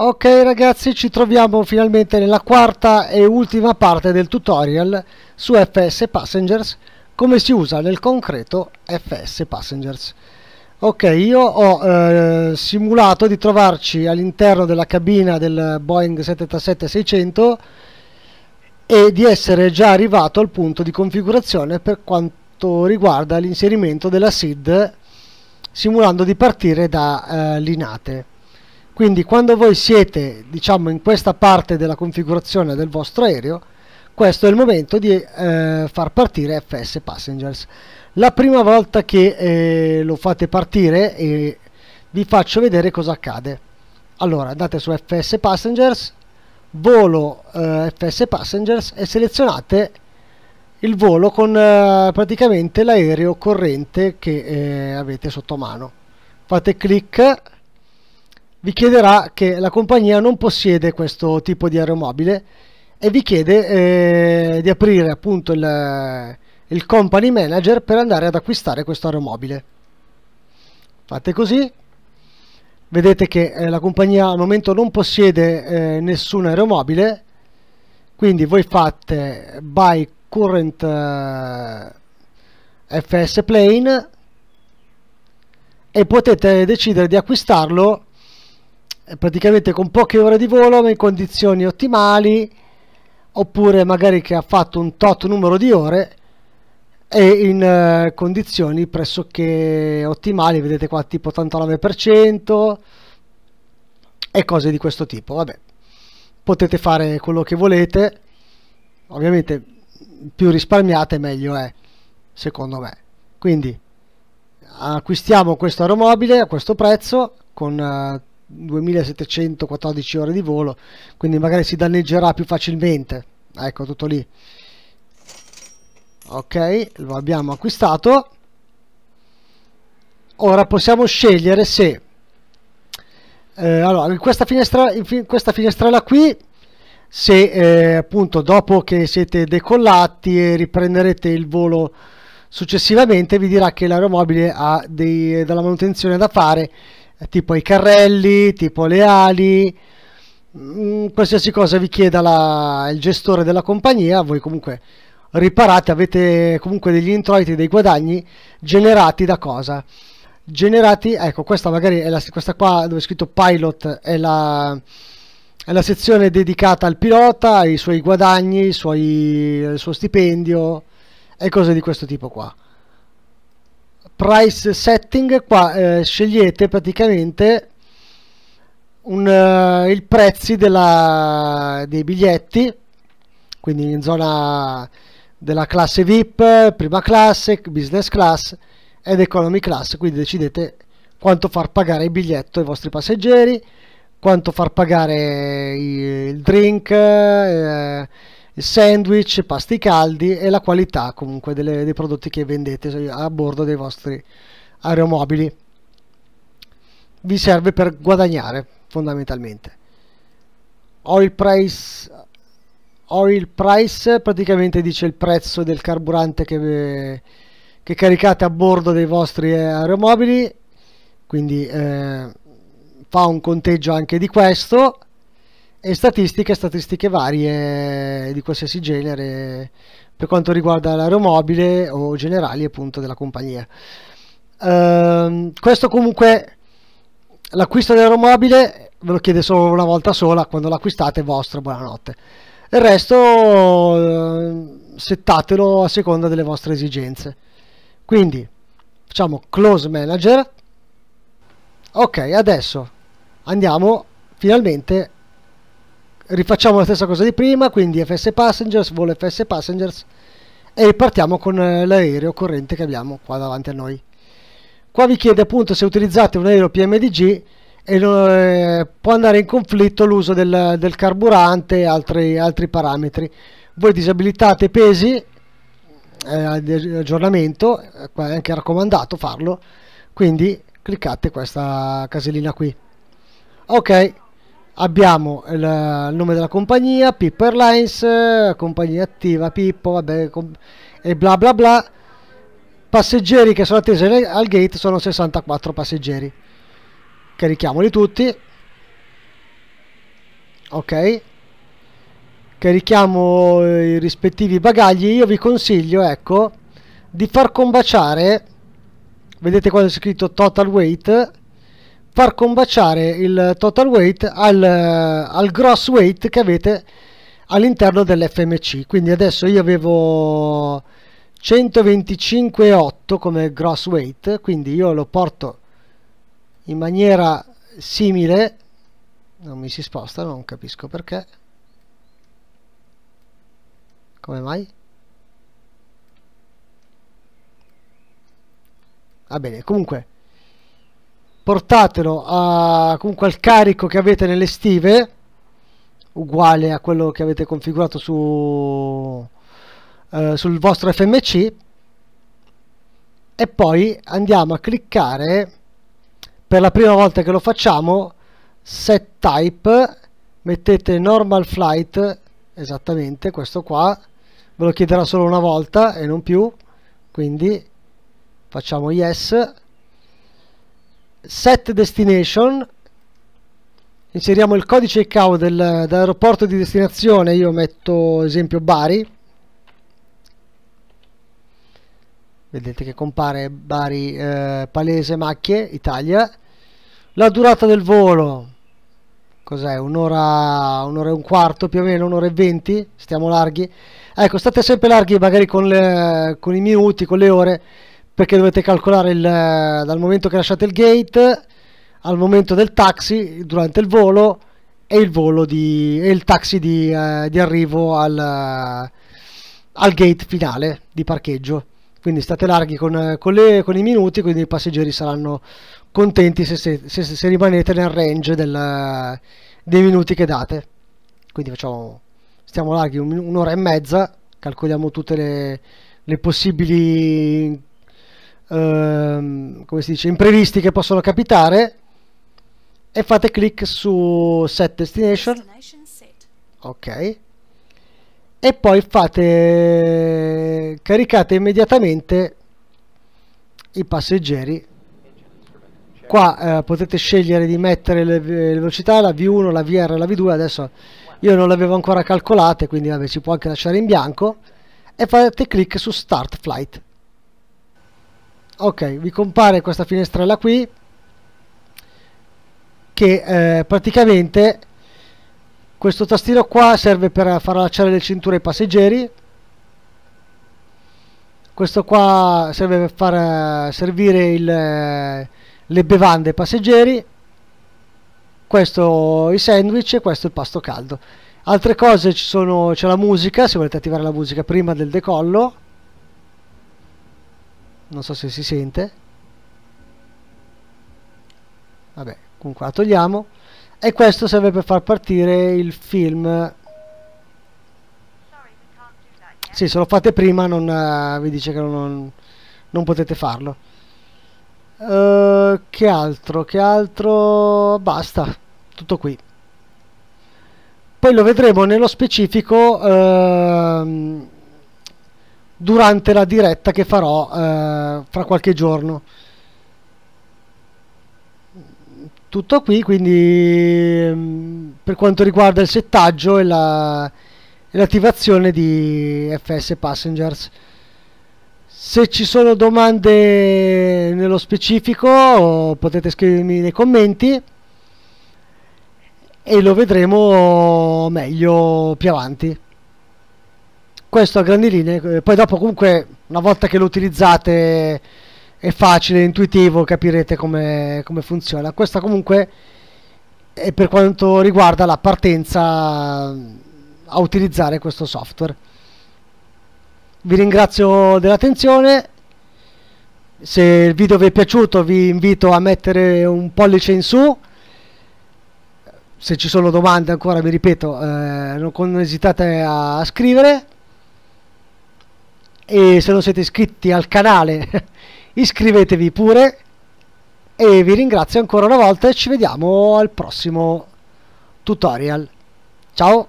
Ok ragazzi ci troviamo finalmente nella quarta e ultima parte del tutorial su FS Passengers come si usa nel concreto FS Passengers Ok io ho eh, simulato di trovarci all'interno della cabina del Boeing 737-600 e di essere già arrivato al punto di configurazione per quanto riguarda l'inserimento della SID simulando di partire da eh, Linate quindi quando voi siete diciamo, in questa parte della configurazione del vostro aereo, questo è il momento di eh, far partire FS Passengers. La prima volta che eh, lo fate partire eh, vi faccio vedere cosa accade. Allora andate su FS Passengers, volo eh, FS Passengers e selezionate il volo con eh, praticamente l'aereo corrente che eh, avete sotto mano. Fate clic vi chiederà che la compagnia non possiede questo tipo di aeromobile e vi chiede eh, di aprire appunto il, il company manager per andare ad acquistare questo aeromobile. Fate così, vedete che eh, la compagnia al momento non possiede eh, nessun aeromobile, quindi voi fate buy current eh, FS plane e potete decidere di acquistarlo praticamente con poche ore di volo ma in condizioni ottimali oppure magari che ha fatto un tot numero di ore e in eh, condizioni pressoché ottimali vedete qua tipo 89% e cose di questo tipo vabbè potete fare quello che volete ovviamente più risparmiate meglio è secondo me quindi acquistiamo questo aeromobile a questo prezzo con eh, 2714 ore di volo, quindi magari si danneggerà più facilmente. Ecco, tutto lì. Ok, lo abbiamo acquistato. Ora possiamo scegliere se... Eh, allora, questa, finestra, in questa finestrella qui, se eh, appunto dopo che siete decollati e riprenderete il volo successivamente, vi dirà che l'aeromobile ha dei, della manutenzione da fare tipo i carrelli, tipo le ali, mm, qualsiasi cosa vi chieda la, il gestore della compagnia, voi comunque riparate, avete comunque degli introiti, dei guadagni generati da cosa? Generati, ecco, questa magari è la, questa qua dove è scritto pilot è la, è la sezione dedicata al pilota, ai suoi guadagni, suoi, il suo stipendio e cose di questo tipo qua price setting qua eh, scegliete praticamente un, uh, il prezzi della, dei biglietti quindi in zona della classe VIP, prima classe, business class ed economy class quindi decidete quanto far pagare il biglietto ai vostri passeggeri quanto far pagare il drink eh, sandwich, pasti caldi e la qualità comunque delle, dei prodotti che vendete a bordo dei vostri aeromobili. Vi serve per guadagnare fondamentalmente. Oil price, oil price praticamente dice il prezzo del carburante che, che caricate a bordo dei vostri eh, aeromobili, quindi eh, fa un conteggio anche di questo e statistiche, statistiche varie di qualsiasi genere per quanto riguarda l'aeromobile o generali appunto della compagnia. Uh, questo comunque l'acquisto dell'aeromobile ve lo chiede solo una volta sola, quando l'acquistate è vostro, buonanotte. Il resto ehm, settatelo a seconda delle vostre esigenze. Quindi facciamo close manager. Ok, adesso andiamo finalmente a rifacciamo la stessa cosa di prima quindi fs passengers volo fs passengers e ripartiamo con eh, l'aereo corrente che abbiamo qua davanti a noi qua vi chiede appunto se utilizzate un aereo pmdg e eh, può andare in conflitto l'uso del, del, carburante e altri, altri, parametri voi disabilitate i pesi eh, di aggiornamento eh, qua è anche raccomandato farlo quindi cliccate questa casellina qui ok abbiamo il, il nome della compagnia, Pippo Airlines, compagnia attiva, Pippo, vabbè, e bla bla bla. Passeggeri che sono attesi al gate sono 64 passeggeri. Carichiamoli tutti. Ok. Carichiamo i rispettivi bagagli. Io vi consiglio, ecco, di far combaciare. Vedete qua c'è scritto total weight far combaciare il total weight al, al gross weight che avete all'interno dell'FMC quindi adesso io avevo 125,8 come gross weight quindi io lo porto in maniera simile non mi si sposta non capisco perché come mai va bene comunque portatelo a, comunque al carico che avete nelle stive uguale a quello che avete configurato su, eh, sul vostro FMC e poi andiamo a cliccare per la prima volta che lo facciamo set type mettete normal flight esattamente questo qua ve lo chiederà solo una volta e non più quindi facciamo yes set destination inseriamo il codice ICAO del, dell'aeroporto di destinazione io metto esempio Bari vedete che compare Bari eh, Palese Macchie Italia la durata del volo cos'è un'ora un'ora e un quarto più o meno un'ora e venti stiamo larghi ecco state sempre larghi magari con, le, con i minuti con le ore perché dovete calcolare il, eh, dal momento che lasciate il gate al momento del taxi durante il volo e il volo di e il taxi di, eh, di arrivo al, eh, al, gate finale di parcheggio quindi state larghi con, eh, con, le, con i minuti quindi i passeggeri saranno contenti se, se, se, se rimanete nel range del, dei minuti che date quindi facciamo stiamo larghi un'ora e mezza calcoliamo tutte le, le possibili ehm, come si dice, imprevisti che possono capitare e fate clic su set destination, destination set. ok e poi fate caricate immediatamente i passeggeri qua eh, potete scegliere di mettere le, le, velocità la V1, la VR, la V2 adesso io non le avevo ancora calcolate quindi vabbè, ci può anche lasciare in bianco e fate clic su start flight ok vi compare questa finestrella qui che eh, praticamente questo tastino qua serve per far allacciare le cinture ai passeggeri questo qua serve per far eh, servire il, eh, le bevande ai passeggeri questo i sandwich e questo il pasto caldo altre cose ci sono c'è la musica se volete attivare la musica prima del decollo non so se si sente vabbè comunque la togliamo e questo serve per far partire il film sì, se lo fate prima non, uh, vi dice che non, non potete farlo. Uh, che altro? Che altro? Basta, tutto qui. Poi lo vedremo nello specifico. Uh, durante la diretta che farò eh, fra qualche giorno. Tutto qui, quindi mm, per quanto riguarda il settaggio e, la, e l'attivazione di FS Passengers. Se ci sono domande nello specifico potete scrivermi nei commenti e lo vedremo meglio più avanti questo a grandi linee, eh, poi dopo comunque una volta che lo utilizzate è facile, intuitivo, capirete come, come funziona. Questa comunque è per quanto riguarda la partenza a utilizzare questo software. Vi ringrazio dell'attenzione, se il video vi è piaciuto vi invito a mettere un pollice in su, se ci sono domande ancora mi ripeto eh, non esitate a scrivere e se non siete iscritti al canale iscrivetevi pure e vi ringrazio ancora una volta e ci vediamo al prossimo tutorial ciao